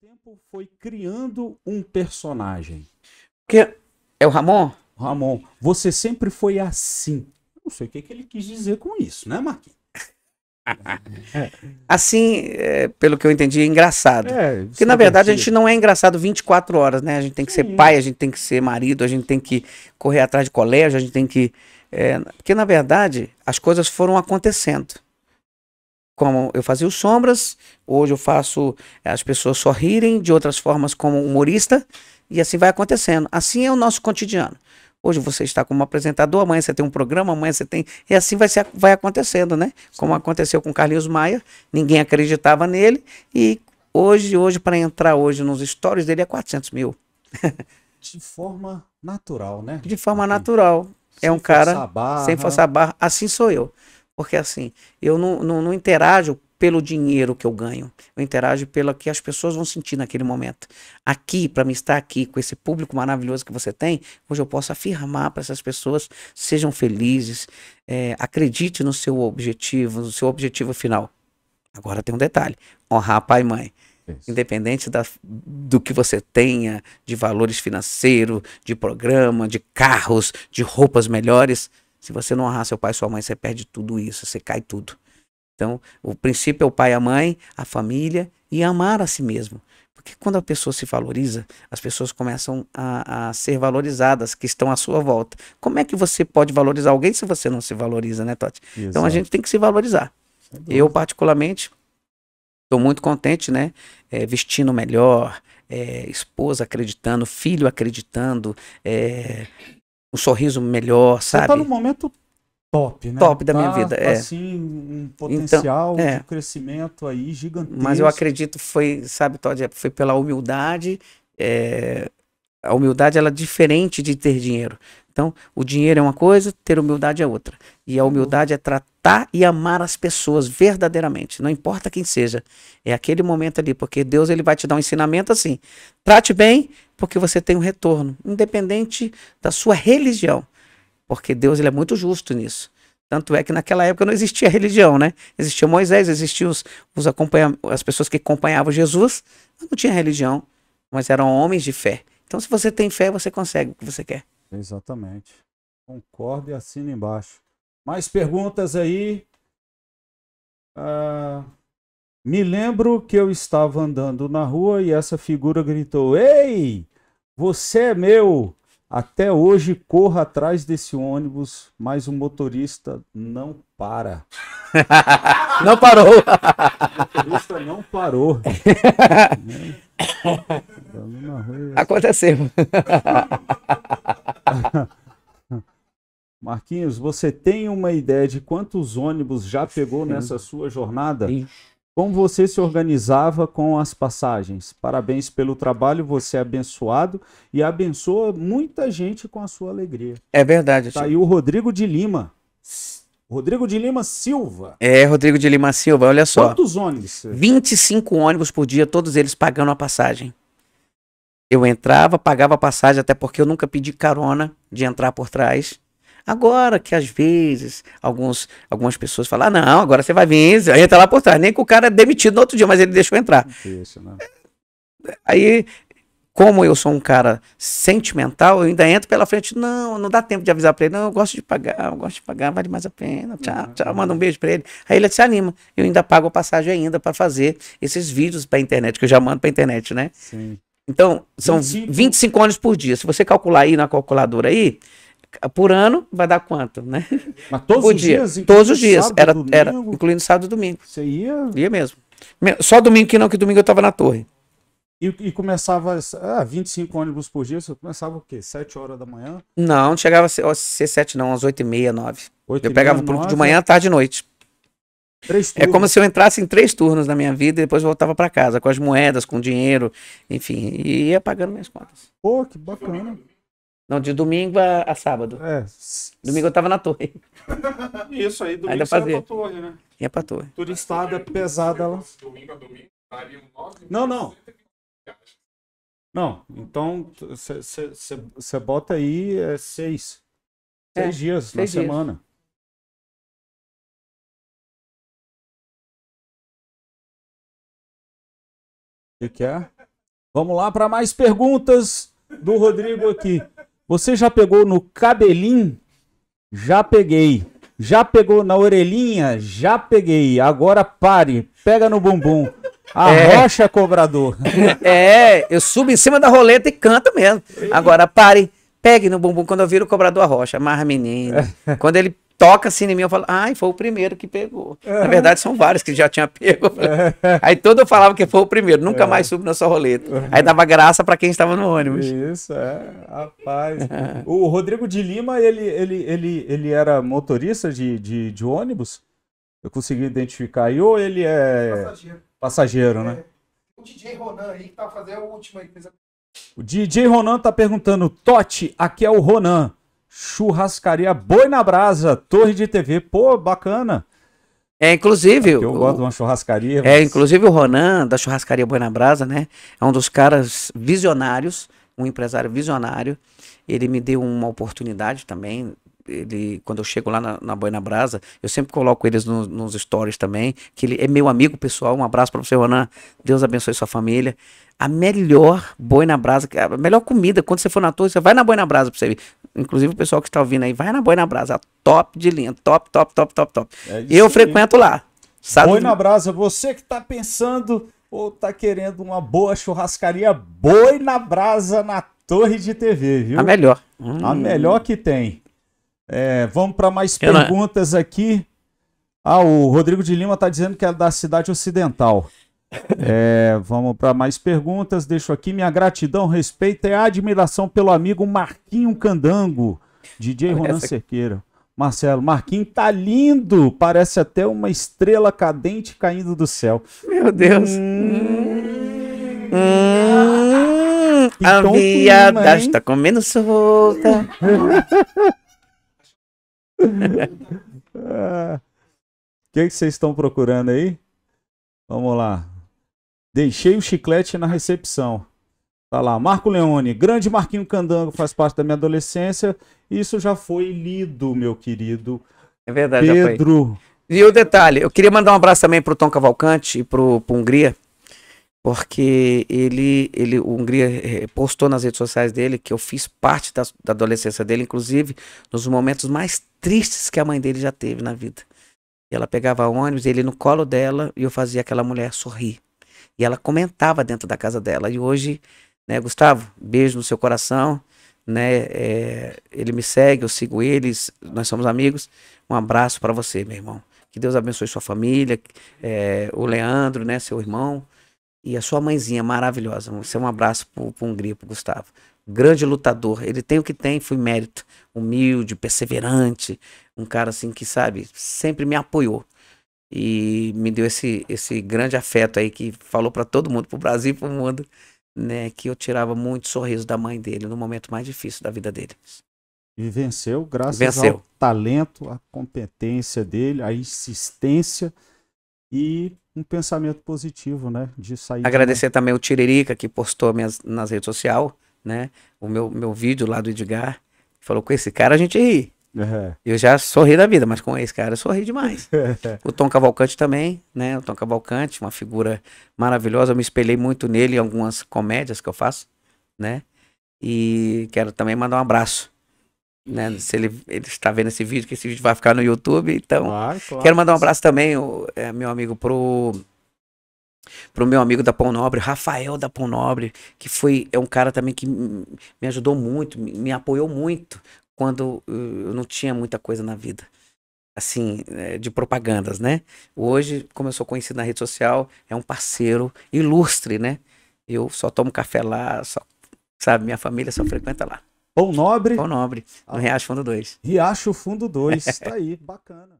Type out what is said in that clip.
tempo foi criando um personagem? Que é o Ramon? Ramon, você sempre foi assim. Não sei o que, que ele quis dizer com isso, né, Marquinhos? É. assim, é, pelo que eu entendi, é engraçado. É, Porque, na verdade, a assim, gente não é engraçado 24 horas, né? A gente tem que Sim. ser pai, a gente tem que ser marido, a gente tem que correr atrás de colégio, a gente tem que. É... Porque, na verdade, as coisas foram acontecendo como eu fazia os sombras, hoje eu faço eh, as pessoas sorrirem de outras formas como humorista, e assim vai acontecendo. Assim é o nosso cotidiano. Hoje você está como apresentador, amanhã você tem um programa, amanhã você tem. E assim vai, ser, vai acontecendo, né? Como aconteceu com Carlinhos Maia, ninguém acreditava nele, e hoje, hoje para entrar hoje nos stories dele é 400 mil. de forma natural, né? De forma natural. É um cara. Sem forçar barra. Assim sou eu. Porque assim, eu não, não, não interajo pelo dinheiro que eu ganho. Eu interajo pelo que as pessoas vão sentir naquele momento. Aqui, para mim estar aqui com esse público maravilhoso que você tem, hoje eu posso afirmar para essas pessoas: sejam felizes, é, acredite no seu objetivo, no seu objetivo final. Agora tem um detalhe: honrar pai e mãe. Isso. Independente da, do que você tenha de valores financeiros, de programa, de carros, de roupas melhores, se você não honrar seu pai e sua mãe, você perde tudo isso, você cai tudo. Então, o princípio é o pai, a mãe, a família e amar a si mesmo. Porque quando a pessoa se valoriza, as pessoas começam a, a, ser valorizadas, que estão à sua volta. Como é que você pode valorizar alguém se você não se valoriza, né, Tati? Exato. Então a gente tem que se valorizar. Eu, particularmente, estou muito contente, né? É, vestindo melhor, é, esposa acreditando, filho acreditando, é, um sorriso melhor, sabe? Você tá num momento top, né? Top da tá, minha vida, é. Assim, um então, potencial então, é. de crescimento aí gigantesco. Mas eu acredito foi, sabe, Todd, é, foi pela humildade, é... a humildade ela é diferente de ter dinheiro. Então, o dinheiro é uma coisa, ter humildade é outra. E a tá humildade é tratar e amar as pessoas verdadeiramente, não importa quem seja. É aquele momento ali, porque Deus ele vai te dar um ensinamento assim: trate bem porque você tem um retorno, independente da sua religião, porque Deus ele é muito justo nisso. Tanto é que naquela época não existia religião, né? Existia Moisés, existiam os, os acompanha, as pessoas que acompanhavam Jesus, mas não tinha religião, mas eram homens de fé. Então, se você tem fé, você consegue o que você quer. Exatamente. Concordo e assina embaixo. Mais perguntas aí? Ah, me lembro que eu estava andando na rua e essa figura gritou: Ei! Você é meu! Até hoje corra atrás desse ônibus, mas o motorista não para. não parou! O motorista não parou. Aconteceu. Marquinhos, você tem uma ideia de quantos ônibus já pegou nessa sua jornada? Ixi. Como você se organizava com as passagens? Parabéns pelo trabalho, você é abençoado e abençoa muita gente com a sua alegria. É verdade. Tá aí o Rodrigo de Lima. Rodrigo de Lima Silva. É, Rodrigo de Lima Silva, olha só. Quantos ônibus? 25 ônibus por dia, todos eles pagando a passagem. Eu entrava, pagava a passagem, até porque eu nunca pedi carona de entrar por trás. Agora que às vezes alguns, algumas pessoas falam, ah, não, agora você vai vir, entra lá por trás. Nem que o cara é demitido no outro dia, mas ele deixou entrar. Isso, né? É, aí, como eu sou um cara sentimental, eu ainda entro pela frente, não, não dá tempo de avisar pra ele, não, eu gosto de pagar, eu gosto de pagar, vale mais a pena, tchau, uhum. tchau, manda um beijo pra ele. Aí ele se anima, eu ainda pago a passagem ainda para fazer esses vídeos pra internet, que eu já mando pra internet, né? Sim. Então, são 25. 25 anos por dia. Se você calcular aí na calculadora aí, por ano vai dar quanto, né? Mas todos por os dia. dias? Todos os dias. Sábado, era, era, incluindo sábado e domingo. Você ia? Ia mesmo. Só domingo que não, que domingo eu estava na torre. E, e, começava ah, 25 ônibus por dia, você começava o quê? 7 horas da manhã? Não, não chegava a ser, a ser 7 não, às 8 e meia, 9. 8 eu pegava 9, de manhã, tarde e noite. É como se eu entrasse em três turnos na minha vida e depois voltava para casa, com as moedas, com dinheiro, enfim, e ia pagando minhas contas. Pô, que bacana. Não, de domingo a, a sábado. É. Domingo eu tava na torre. Isso aí, domingo Ainda para ia pra torre, né? Ia pra torre. Turistada pesada lá. Domingo a domingo, daria Não, não. Não, então você bota aí é, seis. É, seis dias seis na dias. semana. O que, que é? Vamos lá para mais perguntas do Rodrigo aqui. Você já pegou no cabelinho? Já peguei. Já pegou na orelhinha? Já peguei. Agora pare, pega no bumbum. É. Arrocha, é. cobrador. É, eu subo em cima da roleta e canto mesmo. Agora pare, pegue no bumbum. Quando eu viro o cobrador, arrocha. Amarra menino. Quando ele toca assim em mim, eu falo, ai, foi o primeiro que pegou. Na verdade, são vários que já tinha pego. Aí todo eu falava que foi o primeiro, nunca é. mais subo na sua roleta. Aí dava graça para quem estava no ônibus. Isso, é, rapaz. É. o Rodrigo de Lima, ele, ele, ele, ele era motorista de, de, de ônibus? Eu consegui identificar. aí ou ele é passageiro, passageiro né? É, o DJ Ronan aí que tá fazendo a última. O DJ Ronan tá perguntando, Totti, aqui é o Ronan. Churrascaria Boi na Brasa, Torre de TV. Pô, bacana. É, inclusive. É, eu o, gosto de uma churrascaria. É, mas... É, inclusive o Ronan, da Churrascaria Boi na Brasa, né? É um dos caras visionários, um empresário visionário. Ele me deu uma oportunidade também ele, quando eu chego lá na, na Brasa, eu sempre coloco eles no, nos stories também, que ele é meu amigo pessoal. Um abraço para você, Ronan. Deus abençoe sua família. A melhor na Brasa, é a melhor comida, quando você for na torre, você vai na na Brasa para você ver. Inclusive o pessoal que está ouvindo aí, vai na na Brasa, top de linha, top, top, top, top, top. É eu frequento lá. Sabe? Boi na brasa, você que está pensando ou está querendo uma boa churrascaria, boi na brasa na Torre de TV, viu? A melhor. Hum. A melhor que tem. É, vamos para mais eu perguntas não... aqui. Ah, o Rodrigo de Lima está dizendo que é da cidade ocidental. É, vamos para mais perguntas. Deixo aqui minha gratidão, respeito e admiração pelo amigo Marquinho Candango, DJ Ronan Essa... Cerqueira. Marcelo, Marquinho tá lindo, parece até uma estrela cadente caindo do céu. Meu Deus. Hum... Hum... a viada está comendo solta. o é. que, vocês estão procurando aí? Vamos lá. Deixei o chiclete na recepção. Tá lá, Marco Leone, grande Marquinho Candango, faz parte da minha adolescência. Isso já foi lido, meu querido. É verdade, Pedro. E o detalhe, eu queria mandar um abraço também pro Tom Cavalcante e pro, pro Hungria, porque ele, ele, o Hungria eh, postou nas redes sociais dele que eu fiz parte da, da, adolescência dele, inclusive nos momentos mais tristes que a mãe dele já teve na vida. ela pegava ônibus, ele no colo dela e eu fazia aquela mulher sorrir. E ela comentava dentro da casa dela. E hoje, né, Gustavo, beijo no seu coração, né? É, ele me segue, eu sigo eles, nós somos amigos. Um abraço para você, meu irmão. Que Deus abençoe sua família, é, o Leandro, né, seu irmão, e a sua mãezinha, maravilhosa. Você um abraço para o Hungria, para Gustavo. Grande lutador. Ele tem o que tem, foi mérito. Humilde, perseverante. Um cara assim que, sabe, sempre me apoiou. E me deu esse, esse grande afeto aí que falou para todo mundo, pro Brasil e pro mundo, né? Que eu tirava muito sorriso da mãe dele no momento mais difícil da vida dele. E venceu graças venceu. ao talento, à competência dele, à insistência e um pensamento positivo, né? De sair. Agradecer de... também o Tiririca, que postou minhas, nas redes sociais, né? O meu, meu vídeo lá do Edgar. Falou, com esse cara a gente ri. Uhum. Eu já sorri da vida, mas com esse cara eu sorri demais. o Tom Cavalcante também, né? O Tom Cavalcante, uma figura maravilhosa. Eu me espelhei muito nele em algumas comédias que eu faço, né? E quero também mandar um abraço né? Se ele, ele, está vendo esse vídeo, que esse vídeo vai ficar no YouTube. Então, ah, claro. quero mandar um abraço também, o, é, meu amigo, pro pro meu amigo da Pão Nobre, Rafael da Pão Nobre, que foi é um cara também que me ajudou muito, me, me apoiou muito quando uh, eu não tinha muita coisa na vida. Assim, é, de propagandas, né? Hoje, como eu sou conhecido na rede social, é um parceiro ilustre, né? Eu só tomo café lá, só, sabe? Minha família só frequenta lá. Pão Nobre. Pão Nobre, no ah. Riacho Fundo 2. Riacho Fundo 2, tá aí, bacana.